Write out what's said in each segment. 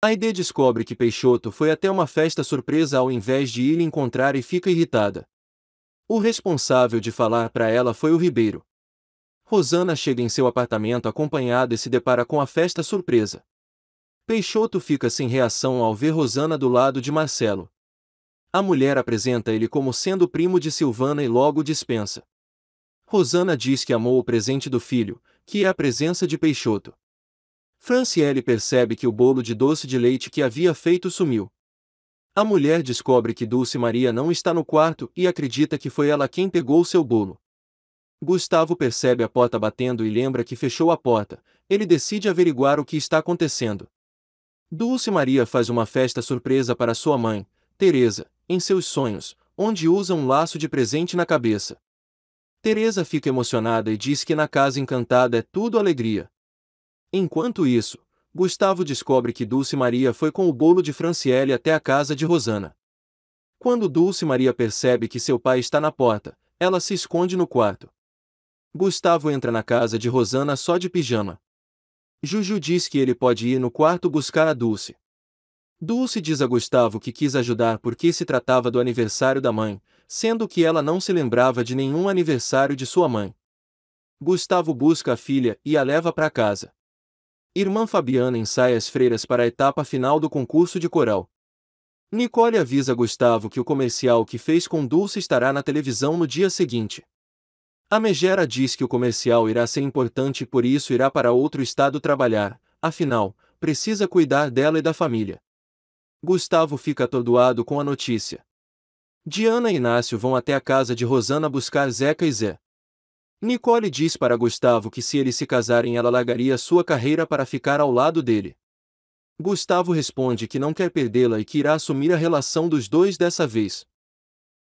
Aide descobre que Peixoto foi até uma festa surpresa ao invés de ir encontrar e fica irritada. O responsável de falar para ela foi o Ribeiro. Rosana chega em seu apartamento acompanhada e se depara com a festa surpresa. Peixoto fica sem reação ao ver Rosana do lado de Marcelo. A mulher apresenta ele como sendo primo de Silvana e logo dispensa. Rosana diz que amou o presente do filho, que é a presença de Peixoto. Franciele percebe que o bolo de doce de leite que havia feito sumiu. A mulher descobre que Dulce Maria não está no quarto e acredita que foi ela quem pegou seu bolo. Gustavo percebe a porta batendo e lembra que fechou a porta. Ele decide averiguar o que está acontecendo. Dulce Maria faz uma festa surpresa para sua mãe, Teresa, em seus sonhos, onde usa um laço de presente na cabeça. Teresa fica emocionada e diz que na casa encantada é tudo alegria. Enquanto isso, Gustavo descobre que Dulce Maria foi com o bolo de Franciele até a casa de Rosana. Quando Dulce Maria percebe que seu pai está na porta, ela se esconde no quarto. Gustavo entra na casa de Rosana só de pijama. Juju diz que ele pode ir no quarto buscar a Dulce. Dulce diz a Gustavo que quis ajudar porque se tratava do aniversário da mãe, sendo que ela não se lembrava de nenhum aniversário de sua mãe. Gustavo busca a filha e a leva para casa. Irmã Fabiana ensaia as freiras para a etapa final do concurso de coral. Nicole avisa Gustavo que o comercial que fez com Dulce estará na televisão no dia seguinte. A Megera diz que o comercial irá ser importante e por isso irá para outro estado trabalhar, afinal, precisa cuidar dela e da família. Gustavo fica atordoado com a notícia. Diana e Inácio vão até a casa de Rosana buscar Zeca e Zé. Nicole diz para Gustavo que se eles se casarem ela largaria sua carreira para ficar ao lado dele. Gustavo responde que não quer perdê-la e que irá assumir a relação dos dois dessa vez.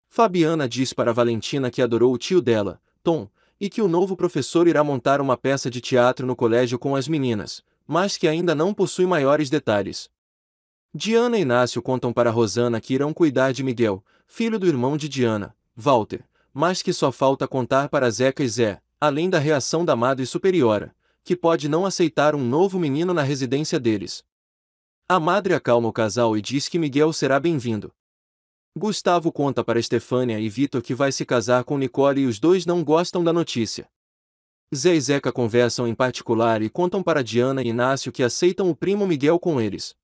Fabiana diz para Valentina que adorou o tio dela, Tom, e que o novo professor irá montar uma peça de teatro no colégio com as meninas, mas que ainda não possui maiores detalhes. Diana e Inácio contam para Rosana que irão cuidar de Miguel, filho do irmão de Diana, Walter, mas que só falta contar para Zeca e Zé, além da reação da Madre e superiora, que pode não aceitar um novo menino na residência deles. A madre acalma o casal e diz que Miguel será bem-vindo. Gustavo conta para Estefânia e Vitor que vai se casar com Nicole e os dois não gostam da notícia. Zé e Zeca conversam em particular e contam para Diana e Inácio que aceitam o primo Miguel com eles.